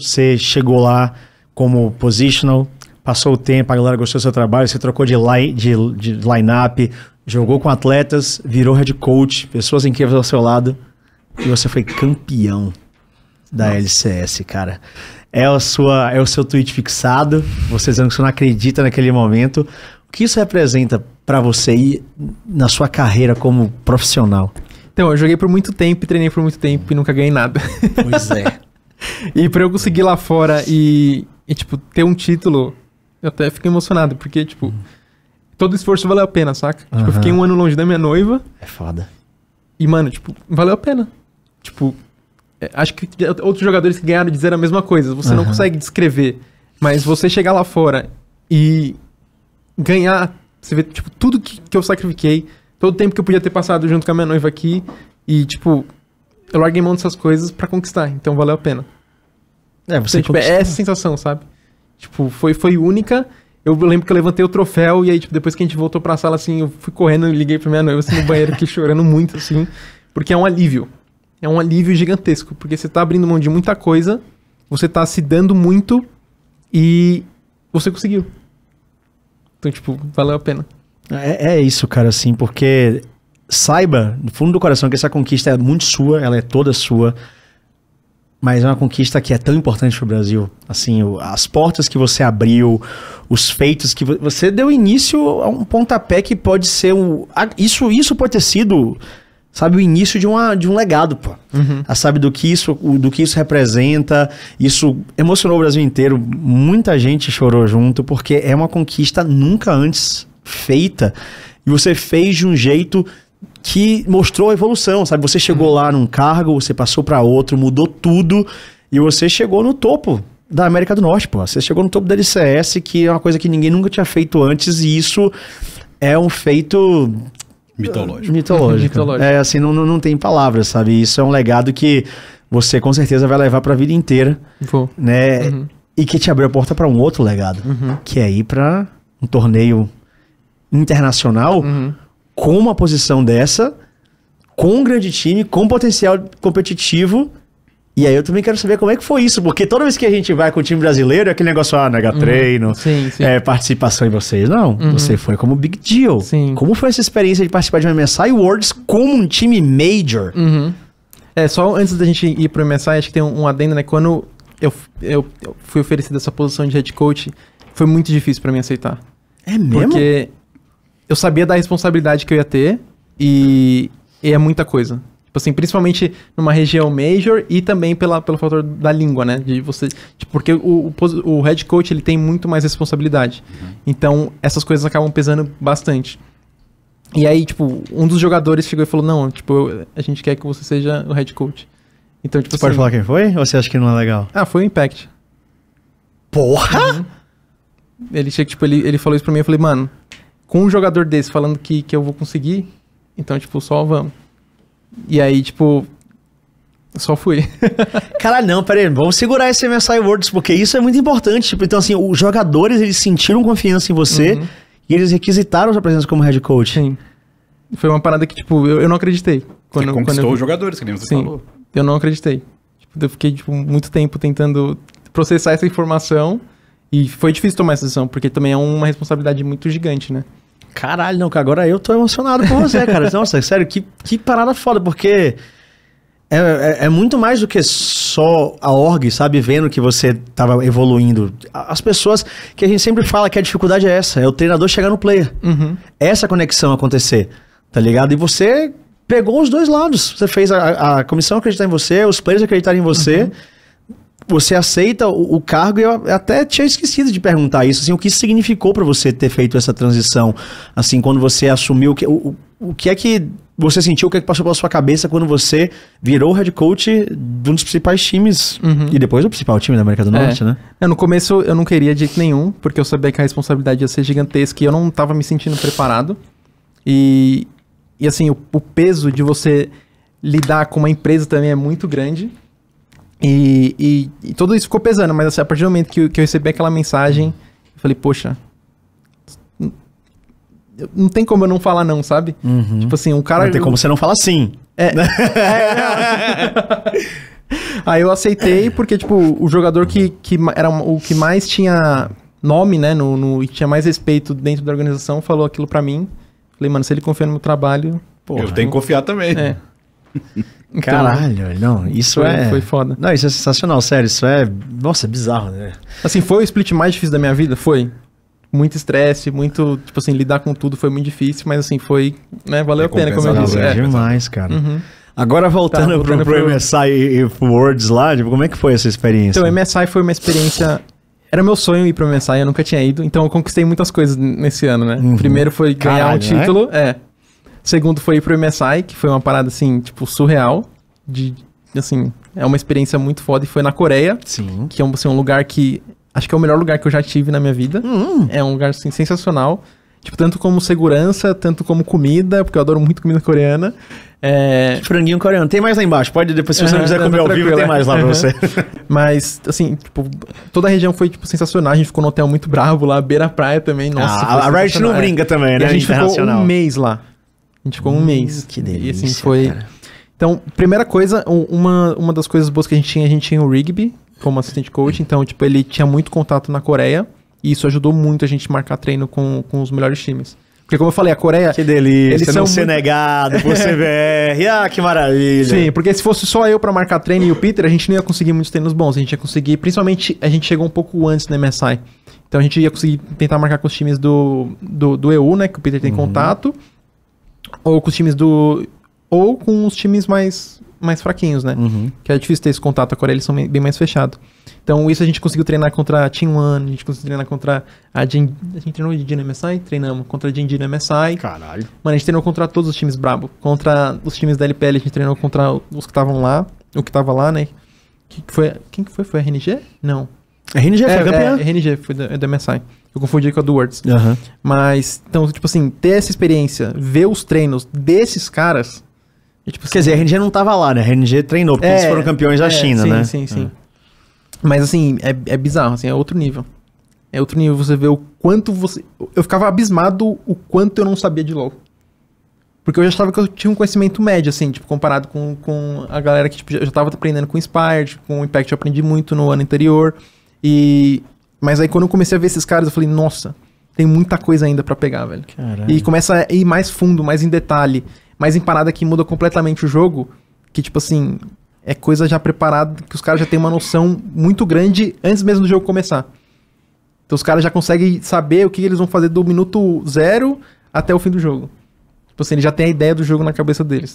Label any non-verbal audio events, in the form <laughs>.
Você chegou lá como positional, passou o tempo, a galera gostou do seu trabalho, você trocou de, li, de, de line-up, jogou com atletas, virou head coach, pessoas incríveis ao seu lado, e você foi campeão da Nossa. LCS, cara. É, a sua, é o seu tweet fixado, você dizendo que você não acredita naquele momento. O que isso representa para você e na sua carreira como profissional? Então, eu joguei por muito tempo, treinei por muito tempo e nunca ganhei nada. Pois é. <laughs> e pra eu conseguir lá fora e, e, tipo, ter um título, eu até fico emocionado, porque, tipo, uhum. todo esforço valeu a pena, saca? Uhum. Tipo, eu fiquei um ano longe da minha noiva. É foda. E, mano, tipo, valeu a pena. Tipo, é, acho que outros jogadores que ganharam dizer a mesma coisa. Você uhum. não consegue descrever. Mas você chegar lá fora e ganhar, você vê, tipo, tudo que, que eu sacrifiquei, todo o tempo que eu podia ter passado junto com a minha noiva aqui, e, tipo, eu larguei mão dessas coisas para conquistar, então valeu a pena. É, você então, tipo, é essa sensação, sabe? Tipo, foi, foi única. Eu lembro que eu levantei o troféu e aí, tipo, depois que a gente voltou pra sala, assim, eu fui correndo e liguei pra minha noiva, assim, no banheiro, que <laughs> chorando muito, assim, porque é um alívio. É um alívio gigantesco, porque você tá abrindo mão de muita coisa, você tá se dando muito e você conseguiu. Então, tipo, valeu a pena. É, é isso, cara, assim, porque saiba, no fundo do coração, que essa conquista é muito sua, ela é toda sua, mas é uma conquista que é tão importante para o Brasil. Assim, as portas que você abriu, os feitos que você deu início a um pontapé que pode ser um, isso isso pode ter sido, sabe, o início de, uma, de um legado, pô. Uhum. A, sabe do que isso do que isso representa. Isso emocionou o Brasil inteiro. Muita gente chorou junto porque é uma conquista nunca antes feita e você fez de um jeito que mostrou a evolução, sabe? Você chegou uhum. lá num cargo, você passou para outro, mudou tudo e você chegou no topo da América do Norte, pô. Você chegou no topo da LCS, que é uma coisa que ninguém nunca tinha feito antes e isso é um feito mitológico. Mitológico. <laughs> mitológico. É assim, não, não tem palavras, sabe? Isso é um legado que você com certeza vai levar para a vida inteira, Vou. né? Uhum. E que te abriu a porta para um outro legado, uhum. que é ir para um torneio internacional uhum com uma posição dessa, com um grande time, com potencial competitivo. E aí eu também quero saber como é que foi isso, porque toda vez que a gente vai com o time brasileiro, é aquele negócio, ah, nega uhum. treino, uhum, sim, sim. É, participação em vocês. Não, uhum. você foi como big deal. Sim. Como foi essa experiência de participar de uma MSI Worlds como um time major? Uhum. É, só antes da gente ir pro MSI, acho que tem um, um adendo, né? Quando eu, eu, eu fui oferecido essa posição de head coach, foi muito difícil para mim aceitar. É mesmo? Porque eu sabia da responsabilidade que eu ia ter e, e é muita coisa. Tipo assim, principalmente numa região major e também pela, pelo fator da língua, né? De você, tipo, porque o, o, o, head coach ele tem muito mais responsabilidade. Uhum. Então, essas coisas acabam pesando bastante. E aí, tipo, um dos jogadores chegou e falou: Não, tipo, eu, a gente quer que você seja o head coach. Então, tipo você assim, pode falar quem foi? Ou você acha que não é legal? Ah, foi o Impact. Porra! Uhum. Ele, tipo, ele, ele falou isso pra mim. e Eu falei, mano, com um jogador desse falando que, que eu vou conseguir, então, tipo, só vamos. E aí, tipo, só fui. <laughs> Cara, não, peraí, vamos segurar esse MSI Worlds, porque isso é muito importante. Tipo, então, assim, os jogadores, eles sentiram confiança em você uhum. e eles requisitaram sua presença como head coach. Sim. Foi uma parada que, tipo, eu, eu não acreditei. Quando, você conquistou quando eu... os jogadores, que nem você Sim, falou. eu não acreditei. Tipo, eu fiquei, tipo, muito tempo tentando processar essa informação e foi difícil tomar essa decisão, porque também é uma responsabilidade muito gigante, né? Caralho, não, que agora eu tô emocionado com você, cara. Nossa, <laughs> sério, que, que parada foda, porque é, é, é, muito mais do que só a org, sabe, vendo que você tava evoluindo. As pessoas que a gente sempre fala que a dificuldade é essa, é o treinador chegar no player. Uhum. Essa conexão acontecer, tá ligado? E você pegou os dois lados. Você fez a, a comissão acreditar em você, os players acreditarem em você. Uhum você aceita o, o cargo e eu até tinha esquecido de perguntar isso, assim, o que significou para você ter feito essa transição, assim, quando você assumiu, o, o que é que você sentiu, o que, é que passou pela sua cabeça quando você virou head coach de um dos principais times uhum. e depois o principal time da América do é. Norte, né? é. né? no começo eu não queria de jeito nenhum, porque eu sabia que a responsabilidade ia ser gigantesca e eu não estava me sentindo preparado. E, e assim, o, o peso de você lidar com uma empresa também é muito grande. E, e, e, tudo isso ficou pesando, mas assim, a partir do momento que eu, que eu recebi aquela mensagem, eu falei, poxa, não tem como eu não falar não, sabe? Uhum. Tipo assim, um cara... Não tem como você não falar sim. É. é <laughs> Aí eu aceitei, porque, tipo, o jogador que, que era o que mais tinha nome, né, no, no e tinha mais respeito dentro da organização, falou aquilo para mim. Falei, mano, se ele confia no meu trabalho... Porra, eu tenho que confiar também. É. <laughs> Então, Caralho, não, isso foi, é. Foi foda. Não, isso é sensacional, sério. Isso é. Nossa, é bizarro, né? Assim, foi o split mais difícil da minha vida? Foi. Muito estresse, muito. Tipo assim, lidar com tudo foi muito difícil, mas assim, foi. Né, valeu a pena, como eu disse. É, demais, cara. Uhum. Agora voltando, tá, voltando pro, pro, pro MSI e, e Words lá, tipo, como é que foi essa experiência? Então, o MSI foi uma experiência. Era meu sonho ir pro MSI, eu nunca tinha ido, então eu conquistei muitas coisas nesse ano, né? Uhum. Primeiro foi ganhar Caralho, um né? título, é Segundo foi ir pro MSI, que foi uma parada, assim, tipo, surreal. De, assim, é uma experiência muito foda. E foi na Coreia. Sim. Que é um, assim, um lugar que... Acho que é o melhor lugar que eu já tive na minha vida. Hum. É um lugar, assim, sensacional. Tipo, tanto como segurança, tanto como comida, porque eu adoro muito comida coreana. É... Franguinho coreano. Tem mais lá embaixo. Pode, depois, se você não é, quiser comer tá ao vivo, tem é. mais lá pra uhum. você. <laughs> Mas, assim, tipo, toda a região foi, tipo, sensacional. A gente ficou num hotel muito bravo lá, beira praia também. Nossa, ah, a Riot não é. brinca também, né? a gente ficou um mês lá. A gente ficou hum, um mês. Que delícia. E assim foi. Cara. Então, primeira coisa, uma, uma das coisas boas que a gente tinha, a gente tinha o Rigby como assistente coach, então, tipo, ele tinha muito contato na Coreia e isso ajudou muito a gente marcar treino com, com os melhores times. Porque como eu falei, a Coreia... Que delícia, eles não são ser muito... negado por <laughs> CBR, ah, que maravilha. Sim, porque se fosse só eu para marcar treino e o Peter, a gente não ia conseguir muitos treinos bons, a gente ia conseguir, principalmente, a gente chegou um pouco antes na MSI, então a gente ia conseguir tentar marcar com os times do, do, do EU, né, que o Peter tem uhum. contato, ou com os times do. ou com os times mais, mais fraquinhos, né? Uhum. Que é difícil ter esse contato, Coreia eles são bem mais fechados. Então, isso a gente conseguiu treinar contra a Team One, a gente conseguiu treinar contra a Gen... A gente treinou de Dino MSI? Treinamos contra a Gen MSI. Caralho. Mano, a gente treinou contra todos os times brabo. Contra os times da LPL, a gente treinou contra os que estavam lá, o que tava lá, né? Que foi... Quem que foi? Foi a RNG? Não. RNG foi é, campeã. É, RNG foi da, da MSI. Eu confundi com a do Words. Uhum. Mas, então, tipo assim, ter essa experiência, ver os treinos desses caras. E, é, tipo, assim, Quer dizer, a RNG não tava lá, né? A RNG treinou, porque é, eles foram campeões da é, China, sim, né? Sim, sim, sim. É. Mas, assim, é, é bizarro, assim, é outro nível. É outro nível você vê o quanto você. Eu ficava abismado o quanto eu não sabia de LOL. Porque eu já achava que eu tinha um conhecimento médio, assim, tipo, comparado com, com a galera que tipo, já estava aprendendo com Inspired, com Impact eu aprendi muito no ano anterior. E. Mas aí quando eu comecei a ver esses caras, eu falei, nossa, tem muita coisa ainda para pegar, velho. Caralho. E começa a ir mais fundo, mais em detalhe, mais em parada que muda completamente o jogo. Que, tipo assim, é coisa já preparada, que os caras já têm uma noção muito grande antes mesmo do jogo começar. Então os caras já conseguem saber o que eles vão fazer do minuto zero até o fim do jogo. Tipo assim, eles já tem a ideia do jogo na cabeça deles.